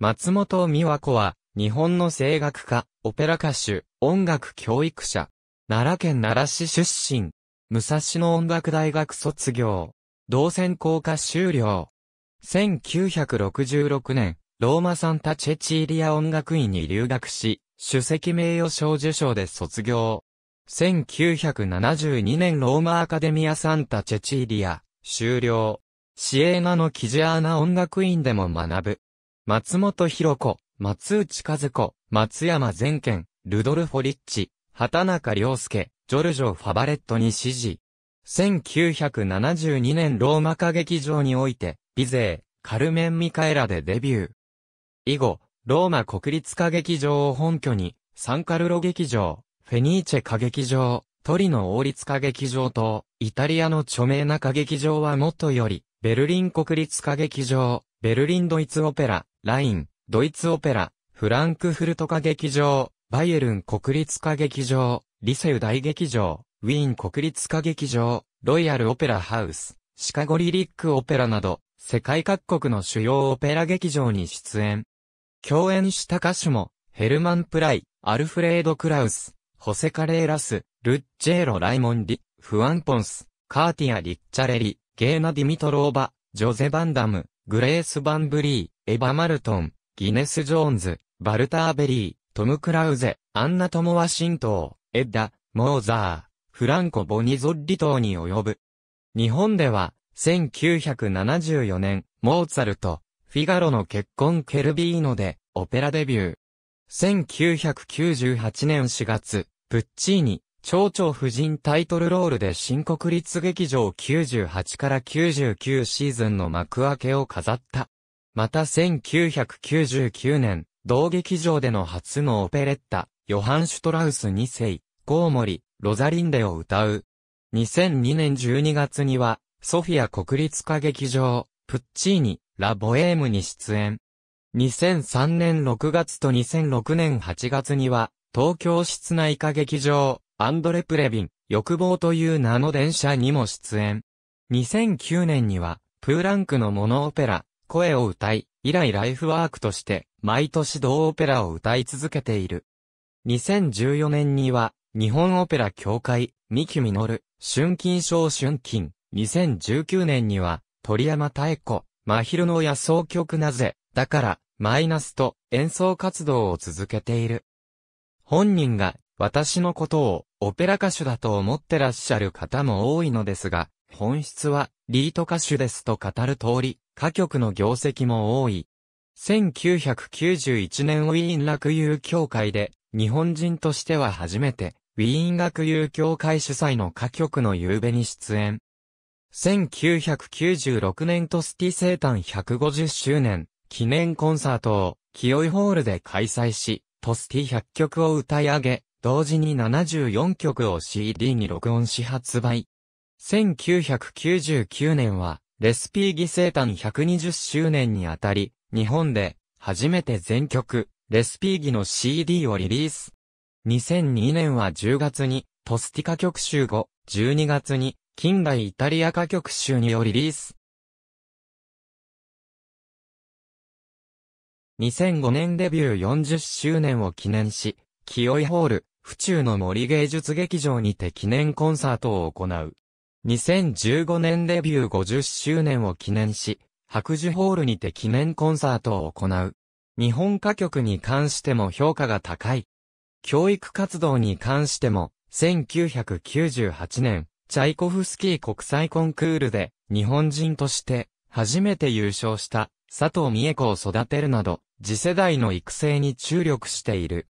松本美和子は、日本の声楽家、オペラ歌手、音楽教育者。奈良県奈良市出身。武蔵野音楽大学卒業。同専攻科修了。1966年、ローマサンタチェチーリア音楽院に留学し、首席名誉賞受賞で卒業。1972年ローマアカデミアサンタチェチーリア、終了。シエーナのキジアーナ音楽院でも学ぶ。松本博子、松内和子、松山善賢、ルドルフォリッチ、畑中良介、ジョルジョ・ファバレットに支持。1972年ローマ歌劇場において、ビゼー、カルメン・ミカエラでデビュー。以後、ローマ国立歌劇場を本拠に、サンカルロ劇場、フェニーチェ歌劇場、トリノ王立歌劇場と、イタリアの著名な歌劇場はもとより、ベルリン国立歌劇場、ベルリンドイツオペラ、ライン、ドイツオペラ、フランクフルト歌劇場、バイエルン国立歌劇場、リセウ大劇場、ウィーン国立歌劇場、ロイヤルオペラハウス、シカゴリリックオペラなど、世界各国の主要オペラ劇場に出演。共演した歌手も、ヘルマン・プライ、アルフレード・クラウス、ホセ・カレーラス、ルッチェーロ・ライモンリ、フアン・ポンス、カーティア・リッチャレリ、ゲーナ・ディミトローバ、ジョゼ・バンダム、グレース・バンブリー、エヴァ・マルトン、ギネス・ジョーンズ、バルターベリー、トム・クラウゼ、アンナ・トモ・ワシントー、エッダ、モーザー、フランコ・ボニゾッリ等に及ぶ。日本では、1974年、モーツァルト、フィガロの結婚ケルビーノで、オペラデビュー。1998年4月、プッチーニ、蝶々夫人タイトルロールで新国立劇場98から99シーズンの幕開けを飾った。また1999年、同劇場での初のオペレッタ、ヨハン・シュトラウス2世、コウモリ、ロザリンデを歌う。2002年12月には、ソフィア国立歌劇場、プッチーニ、ラ・ボエームに出演。2003年6月と2006年8月には、東京室内歌劇場、アンドレ・プレビン、欲望という名の電車にも出演。2009年には、プーランクのモノオペラ、声を歌い、以来ライフワークとして、毎年同オペラを歌い続けている。2014年には、日本オペラ協会、三木実、春金賞春金。2019年には、鳥山太子、真昼の野草曲なぜ、だから、マイナスと演奏活動を続けている。本人が、私のことを、オペラ歌手だと思ってらっしゃる方も多いのですが、本質はリート歌手ですと語る通り、歌曲の業績も多い。1991年ウィーン楽友協会で、日本人としては初めて、ウィーン楽友協会主催の歌曲の夕べに出演。1996年トスティ生誕150周年、記念コンサートを、清井ホールで開催し、トスティ100曲を歌い上げ、同時に74曲を CD に録音し発売。1999年は、レスピー犠牲誕120周年にあたり、日本で、初めて全曲、レスピーギの CD をリリース。2002年は10月に、トスティカ曲集後、12月に、近代イタリア歌曲集によりリリース。2005年デビュー40周年を記念し、清井ホール、府中の森芸術劇場にて記念コンサートを行う。2015年デビュー50周年を記念し、白樹ホールにて記念コンサートを行う。日本歌曲に関しても評価が高い。教育活動に関しても、1998年、チャイコフスキー国際コンクールで、日本人として、初めて優勝した、佐藤美恵子を育てるなど、次世代の育成に注力している。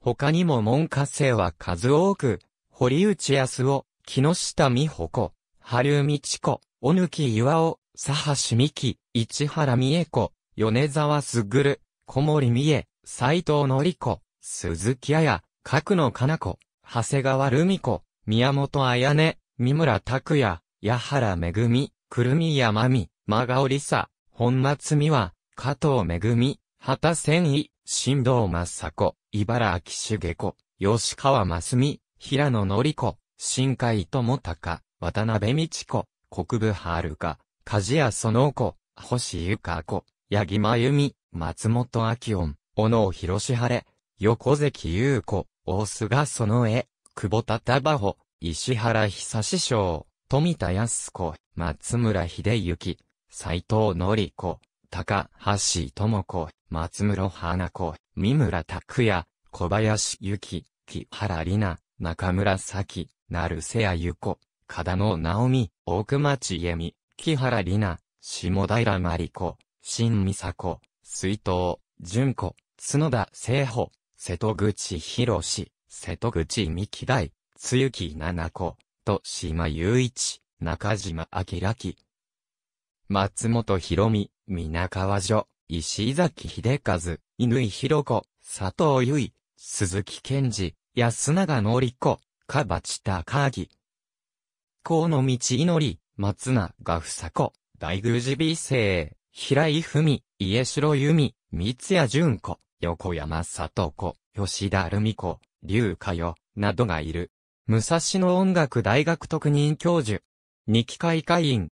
他にも門下生は数多く、堀内康夫、木下美穂子、春美智子、小貫岩尾、佐橋美希、市原美恵子、米沢卓、小森美恵、斎藤典子、鈴木綾、角野香菜子、長谷川留美子、宮本綾音、三村拓也、矢原めぐみ、くるみやまみ、真顔りさ、本松美和、加藤めぐみ、畑千位、新藤正子、茨城茂子、吉川真美、平野紀子、新海智隆、渡辺美智子、国部春香、梶谷園子、星ゆか子、八木真由美、松本明音、小野博士晴れ、横関優子、大菅園江、久保田田穂、石原久志賞、富田康子、松村秀幸、斎藤紀子、高橋智子、松室花子、三村拓也、小林幸、木原里奈、中村咲、成瀬谷ゆ子、片野直美、大熊千恵美、木原里奈、下平真理子、新美佐子、水藤、純子、角田聖穂、瀬戸口博士、瀬戸口美希大、露木七子、と島雄一、中島明木、松本博美、皆川女、石崎秀和、犬井博子、佐藤由衣、鈴木健二、安永のり子、かばちたかぎ。河野道祈り、松永房子、大宮寺美生、平井文、家城由美、三谷淳子、横山里子、吉田留美子、龍華よ、などがいる。武蔵野音楽大学特任教授。二期会会員、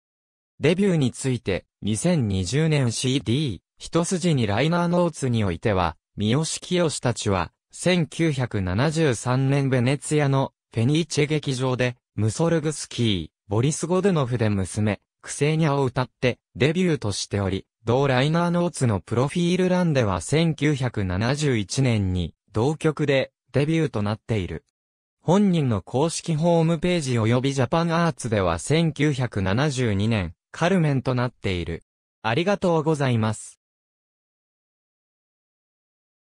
デビューについて、2020年 CD、一筋にライナーノーツにおいては、三好清たちは、1973年ベネツィアのフェニーチェ劇場で、ムソルグスキー、ボリス・ゴドゥノフで娘、クセーニャを歌ってデビューとしており、同ライナーノーツのプロフィール欄では1971年に同曲でデビューとなっている。本人の公式ホームページ及びジャパンアーツでは1972年カルメンとなっている。ありがとうございます。